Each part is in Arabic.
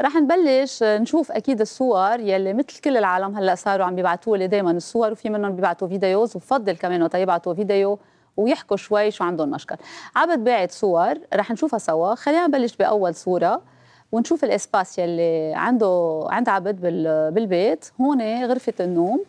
رح نبلش نشوف اكيد الصور يلي مثل كل العالم هلا صاروا عم بيبعتوا لي دائما الصور وفي منهم بيبعتوا فيديوز وبفضل كمان وقت يبعتوا فيديو ويحكوا شوي شو عندهم مشكل عبد باعت صور رح نشوفها سوا خلينا نبلش باول صوره ونشوف الاسباس يلي عنده عند عبد بالبيت هون غرفه النوم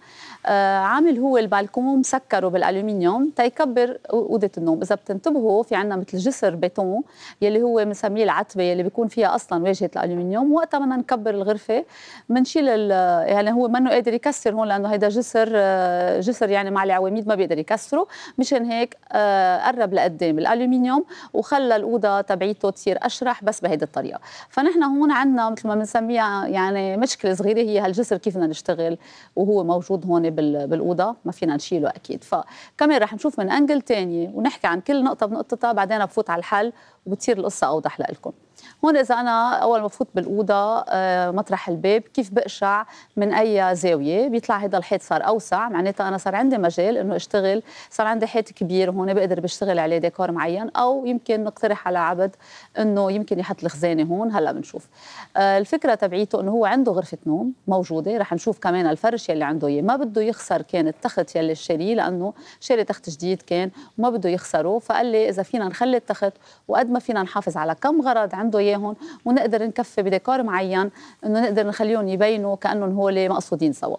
آه، عامل هو البالكون مسكره بالالومنيوم تيكبر اوضه النوم اذا بتنتبهوا في عندنا مثل جسر بيتون يلي هو بنسميه العتبه يلي بيكون فيها اصلا واجهه الالومنيوم وقتها بدنا نكبر الغرفه بنشيل يعني هو منه قادر يكسر هون لانه هيدا جسر آه، جسر يعني مع العواميد ما بيقدر يكسره مشان هيك آه، قرب لقدام الالومنيوم وخلى الاوضه تبعيته تصير اشرح بس بهيدي الطريقه فنحن هون عندنا مثل ما بنسميها يعني مشكله صغيره هي هالجسر كيف بدنا نشتغل وهو موجود هون بالاوضه ما فينا نشيله اكيد فكمان رح نشوف من انجل ثاني ونحكي عن كل نقطه بنقطتها بعدين بفوت على الحل وبتصير القصه اوضح لكم هون اذا انا اول ما بفوت بالاوضه آه، مطرح الباب كيف بقشع من اي زاويه بيطلع هذا الحيط صار اوسع معناتها انا صار عندي مجال انه اشتغل صار عندي حيط كبير هون بقدر بشتغل عليه ديكور معين او يمكن نقترح على عبد انه يمكن يحط الخزانه هون هلا بنشوف آه، الفكره تبعيته انه هو عنده غرفه نوم موجوده رح نشوف كمان الفرش يلي عنده اياه ما بده يخسر كان التخت يلي شاريه لانه شاري تخت جديد كان وما بده يخسره فقال لي اذا فينا نخلي التخت وقد ما فينا نحافظ على كم غرض عنده عنده اياهم ونقدر نكفي بديكور معين انه نقدر نخليهم يبينوا كانهم هول مقصودين سوا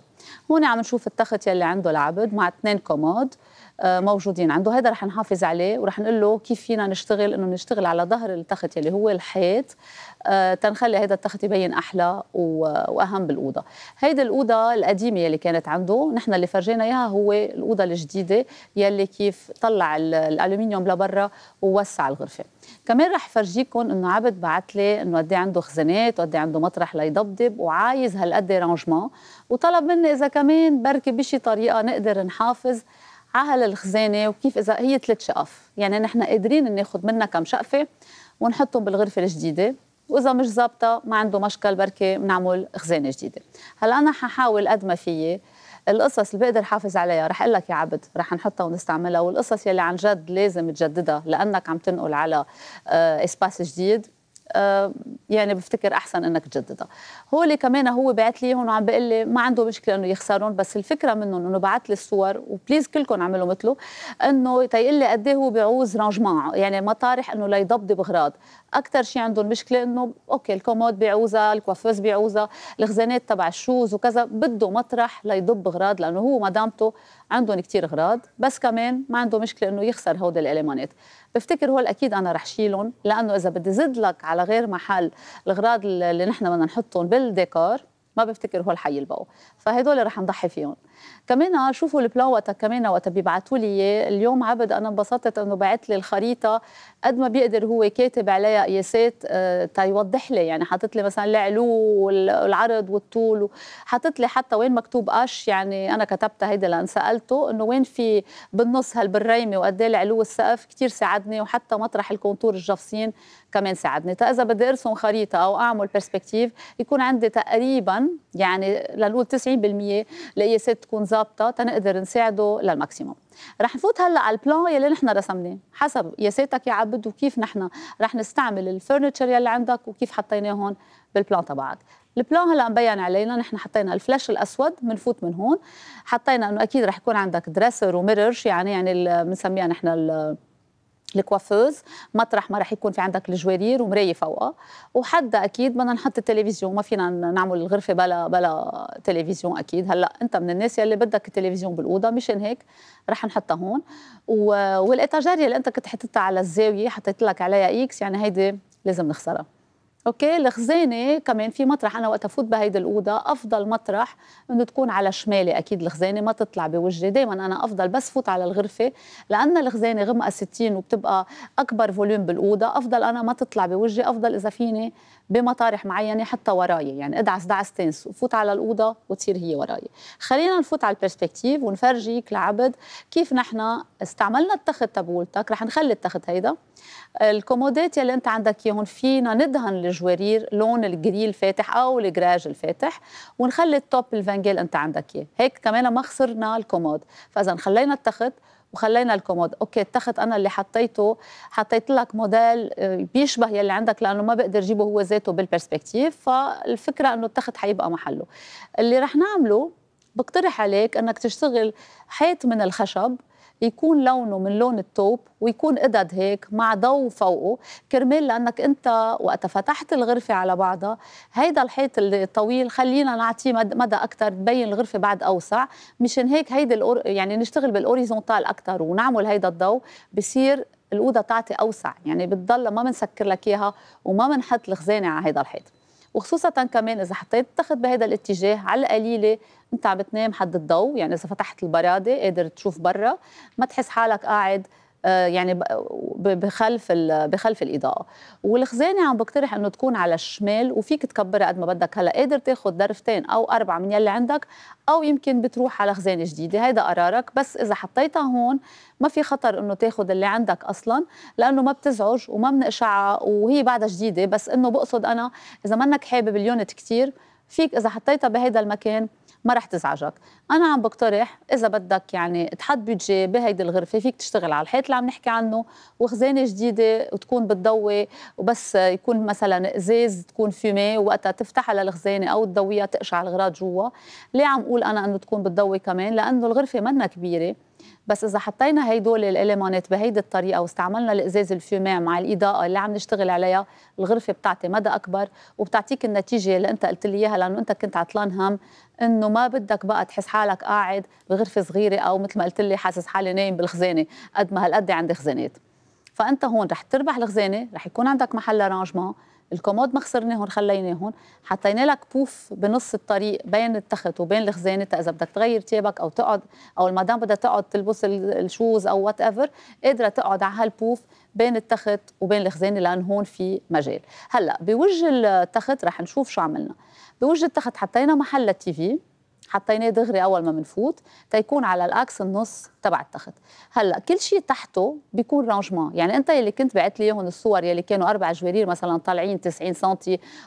هون عم نشوف التخت يلي عنده العبد مع اثنين كومود آه، موجودين عنده هذا رح نحافظ عليه ورح نقول له كيف فينا نشتغل انه نشتغل على ظهر التخت اللي هو الحيط آه، تنخلي هذا التخت يبين احلى واهم بالاوضه هيدي الاوضه القديمه يلي كانت عنده نحن اللي فرجينا اياها هو الاوضه الجديده يلي كيف طلع الالومنيوم لبرا ووسع الغرفه كمان رح فرجيكم انه عبد بعت لي انه قد إيه عنده خزانات وقد إيه عنده مطرح ليضبضب وعايز هالقد إيه رانجمون وطلب مني اذا كمان بركي بشي طريقه نقدر نحافظ على الخزانه وكيف اذا هي ثلاث شقف يعني نحن قادرين ناخذ منها كم شقفه ونحطهم بالغرفه الجديده واذا مش ظابطه ما عنده مشكل بركي بنعمل خزانه جديده هلا انا ححاول قد ما فيي القصص اللي بقدر حافظ عليها رح اقول لك يا عبد رح نحطها ونستعملها والقصص يلي عن جد لازم تجددها لانك عم تنقل على آه، اسباس جديد آه، يعني بفتكر احسن انك تجددها هو اللي كمان هو بعت لي هون عم بقول لي ما عنده مشكله انه يخسرهم بس الفكره منهم انه بعت لي الصور وبليز كلكم اعملوا مثله انه تيقول لي قد إيه هو بيعوز رانجمون يعني مطارح انه ليضبضب اغراض اكثر شيء عندهم مشكله انه اوكي الكومود بيعوزها الكوافيز بيعوزها الخزانات تبع الشوز وكذا بده مطرح ليضب اغراض لانه هو مدامته عندهم كثير اغراض بس كمان ما عنده مشكله انه يخسر هودي الالمانات بفتكر هول اكيد انا رح شيلهم لانه اذا بدي زد لك على غير محل الاغراض اللي نحن بدنا نحطهم بالديكور ما بفتكر هول حيلبقوا فهدول رح نضحي فيهم كمان شوفوا البلان وقتها كمان وقتها بيبعتوا لي اياه اليوم عبد انا انبسطت انه بعت لي الخريطه قد ما بيقدر هو كاتب عليها قياسات آه، تا تيوضح لي يعني حاطط لي مثلا العلو والعرض والطول حاطط لي حتى وين مكتوب اش يعني انا كتبتها هيدا لان سالته انه وين في بالنص هالبريمه وقد ايه العلو السقف كثير ساعدني وحتى مطرح الكونتور الجفصين كمان ساعدني فاذا بدي ارسم خريطه او اعمل برسبكتيف يكون عندي تقريبا يعني لنقول 90% القياسات تكون ظابطه تنقدر نساعده للماكسيموم رح نفوت هلا على البلان يلي نحن رسمناه حسب قياساتك يا عبد وكيف نحن رح نستعمل الفرنتشر يلي عندك وكيف حطيناه هون بالبلان تبعك البلان هلا مبين علينا نحن حطينا الفلاش الاسود بنفوت من هون حطينا انه اكيد رح يكون عندك دريسر وميرر يعني يعني بنسميها نحن الكوافوز مطرح ما راح يكون في عندك الجوارير ومرايه فوقها وحد اكيد بدنا نحط التلفزيون ما فينا نعمل الغرفه بلا بلا تلفزيون اكيد هلا انت من الناس يلي بدك التلفزيون بالاوضه مشان هيك رح نحطها هون و... والاتاجير يلي انت كنت حطيتها على الزاويه حطيت لك عليها اكس يعني هيدي لازم نخسرها اوكي الخزانه كمان في مطرح انا وقت افوت بهيدي الاوضه افضل مطرح انه تكون على شمالي اكيد الخزانه ما تطلع بوجهي دائما انا افضل بس فوت على الغرفه لان الخزانه غمقه 60 وبتبقى اكبر فوليوم بالاوضه افضل انا ما تطلع بوجهي افضل اذا فيني بمطارح معينه حتى وراي يعني ادعس دعس تنس وفوت على الاوضه وتصير هي وراي خلينا نفوت على البرسبكتيف ونفرجيك لعبد كيف نحن استعملنا التخت تبولتك رح نخلي التخت هيدا الكومودات يلي انت عندك اياهم فينا ندهن الجوارير لون الجري الفاتح او الجراج الفاتح ونخلي التوب الفانجيل انت عندك اياه هيك كمان ما خسرنا الكومود فاذا خلينا التخت وخلينا الكومود اوكي التخت انا اللي حطيته حطيت لك موديل آه، بيشبه يلي عندك لانه ما بقدر اجيبه هو ذاته بالبرسبكتيف فالفكره انه التخت حيبقى محله اللي رح نعمله بقترح عليك انك تشتغل حيط من الخشب يكون لونه من لون التوب ويكون قدد هيك مع ضوء فوقه كرمال لانك انت وقت فتحت الغرفه على بعضها هيدا الحيط الطويل خلينا نعطيه مدى اكثر تبين الغرفه بعد اوسع مشان هيك هيدي الأور... يعني نشتغل بالاوريزونتال اكثر ونعمل هيدا الضوء بصير الاوضه تعطي اوسع يعني بتضل ما بنسكر لك اياها وما بنحط الخزانه على هيدا الحيط وخصوصا كمان اذا حطيت تتخذ بهذا الاتجاه على القليله انت عم بتنام حد الضوء يعني اذا فتحت البراده قادر تشوف برا ما تحس حالك قاعد آه، يعني بخلف بخلف الاضاءه والخزانه عم بقترح انه تكون على الشمال وفيك تكبرها قد ما بدك هلا قادر تاخذ درفتين او اربعه من يلي عندك او يمكن بتروح على خزانه جديده هيدا قرارك بس اذا حطيتها هون ما في خطر انه تاخذ اللي عندك اصلا لانه ما بتزعج وما من اشعه وهي بعدها جديده بس انه بقصد انا اذا منك حابب اليونت كثير فيك اذا حطيتها بهيدا المكان ما رح تزعجك انا عم بقترح اذا بدك يعني تحط بيدجي بهيدي الغرفه فيك تشتغل على الحيط اللي عم نحكي عنه وخزانه جديده وتكون بتضوي وبس يكون مثلا ازاز تكون فيمي وقتها تفتحها للخزانه او تضويها تقشع الغراض جوا ليه عم اقول انا انه تكون بتضوي كمان لانه الغرفه منا كبيره بس اذا حطينا هيدول الاليمونات بهيدي الطريقه واستعملنا الازاز الفيومي مع الاضاءه اللي عم نشتغل عليها الغرفه بتعطي مدى اكبر وبتعطيك النتيجه اللي انت قلت لي اياها لانه انت كنت عطلان هم انه ما بدك بقى تحس حالك قاعد بغرفه صغيره او مثل ما قلت لي حاسس حالي نايم بالخزانه قد ما هالقد عندي خزانات فانت هون رح تربح الخزانه رح يكون عندك محل ارانجمون الكومود ما خسرناهم خليناهم حطينا لك بوف بنص الطريق بين التخت وبين الخزانه اذا بدك تغير ثيابك او تقعد او المدام بدها تقعد تلبس الشوز او وات ايفر قادره تقعد على هالبوف بين التخت وبين الخزانه لان هون في مجال هلا بوجه التخت رح نشوف شو عملنا بوجه التخت حطينا محل التي في حطيناه دغري اول ما بنفوت تيكون على الاكس النص تبع التخت هلا كل شيء تحته بيكون رانجمان يعني انت يلي كنت بعت لي اياهم الصور يلي كانوا اربع جوارير مثلا طالعين 90 سم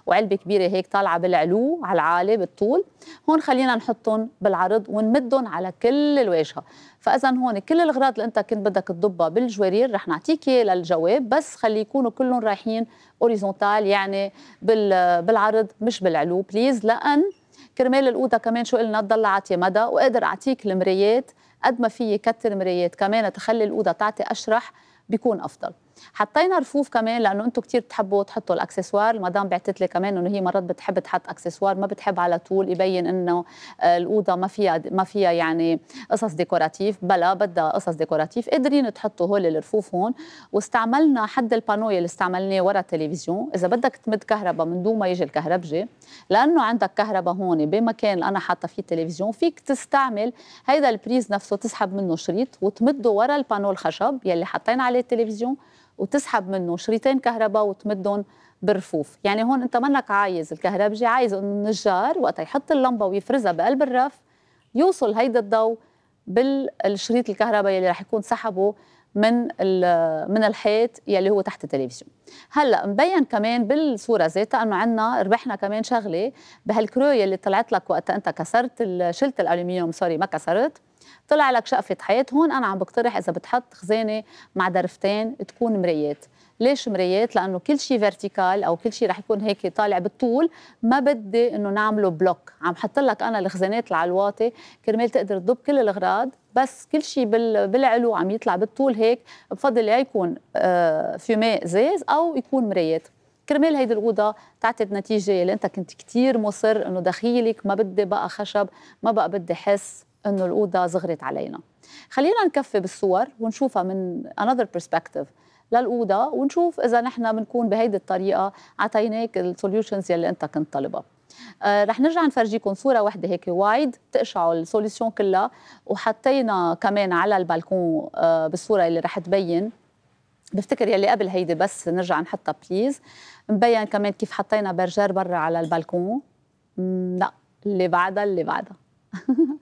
وعلبه كبيره هيك طالعه بالعلو على العالي بالطول هون خلينا نحطهم بالعرض ونمدهم على كل الواجهه فاذا هون كل الاغراض اللي انت كنت بدك تضبها بالجوارير رح نعطيك للجواب بس خلي يكونوا كلهم رايحين اوريزونتال يعني بالعرض مش بالعلو بليز لان كرمال الاوضه كمان شو قلنا تضل عاطيه مدى وقادر اعطيك المرايات قد ما في كتر مرايات كمان تخلي الاوضه تعطي اشرح بيكون افضل حطينا رفوف كمان لانه انتم كثير بتحبوا تحطوا الاكسسوار المدام بعثت لي كمان انه هي مرات بتحب تحط اكسسوار ما بتحب على طول يبين انه آه، الاوضه ما فيها ما فيها يعني قصص ديكوراتيف بلا بدها قصص ديكوراتيف قادرين تحطوا هول الرفوف هون واستعملنا حد البانوي اللي استعملناه ورا التلفزيون اذا بدك تمد كهرباء من دون ما يجي الكهربجي لانه عندك كهرباء هون بمكان اللي انا حاطه فيه التلفزيون فيك تستعمل هيدا البريز نفسه تسحب منه شريط وتمده ورا البانو الخشب يلي حطينا عليه التلفزيون وتسحب منه شريطين كهرباء وتمدهم بالرفوف يعني هون انت منك عايز الكهربجي عايز انه النجار وقت يحط اللمبه ويفرزها بقلب الرف يوصل هيدا الضوء بالشريط الكهرباء يلي رح يكون سحبه من من الحيط يلي هو تحت التلفزيون هلا مبين كمان بالصوره ذاتها انه عندنا ربحنا كمان شغله بهالكرو اللي طلعت لك وقتها انت كسرت شلت الالومنيوم سوري ما كسرت طلع لك شقفه حياه هون انا عم بقترح اذا بتحط خزانه مع درفتين تكون مرايات ليش مرايات لانه كل شيء فيرتيكال او كل شيء رح يكون هيك طالع بالطول ما بدي انه نعمله بلوك عم حط لك انا الخزانات العلواتي كرمال تقدر تضب كل الاغراض بس كل شيء بالعلو عم يطلع بالطول هيك بفضل يا يكون فيمي آه، ازاز او يكون مرايات كرمال هيدي الاوضه تعطي نتيجه اللي انت كنت كثير مصر انه دخيلك ما بدي بقى خشب ما بقى بدي حس انه الاوضه صغرت علينا خلينا نكفي بالصور ونشوفها من another perspective للاوضه ونشوف اذا نحن بنكون بهيدي الطريقه عطيناك السوليوشنز يلي انت كنت طالبها آه رح نرجع نفرجيكم صوره واحده هيك وايد بتقشعوا السوليوشن كلها وحطينا كمان على البالكون آه بالصوره اللي رح تبين بفتكر يلي قبل هيدي بس نرجع نحطها بليز مبين كمان كيف حطينا برجر برا على البالكون لا اللي بعدها اللي بعدها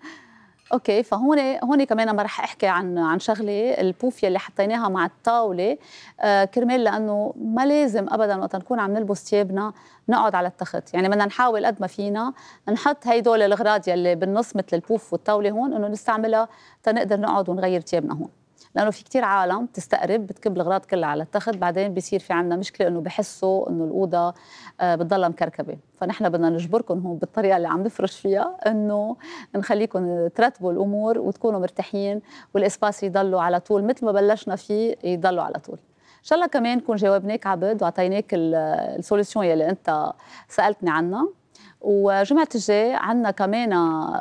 اوكي فهون هون كمان ما رح احكي عن عن شغله البوفيه اللي حطيناها مع الطاوله آه كرمال لانه ما لازم ابدا وقت نكون عم نلبس ثيابنا نقعد على التخت يعني بدنا نحاول قد ما فينا نحط هيدول الاغراض يلي بالنص مثل البوف والطاوله هون انه نستعملها تنقدر نقعد ونغير ثيابنا هون لانه في كثير عالم بتستقرب بتكب الاغراض كلها على التخت بعدين بصير في عندنا مشكله انه بحسوا انه الاوضه آه، بتضلها مكركبه فنحن بدنا نجبركم هون بالطريقه اللي عم نفرش فيها انه نخليكم ترتبوا الامور وتكونوا مرتاحين والاسباس يضلوا على طول مثل ما بلشنا فيه يضلوا على طول ان شاء الله كمان نكون جاوبناك عبد واعطيناك السوليوشن يلي انت سالتني عنها وجمعة الجاي عندنا كمان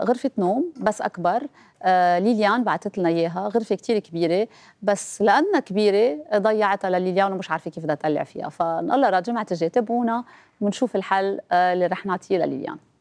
غرفة نوم بس أكبر آه، ليليان بعثت لنا اياها غرفه كتير كبيره بس لانها كبيره ضيعتها لليليان ومش عارفه كيف بدها تطلع فيها فنقول لها جمعه الجاي تابعونا ونشوف الحل آه، اللي رح نعطيه لليليان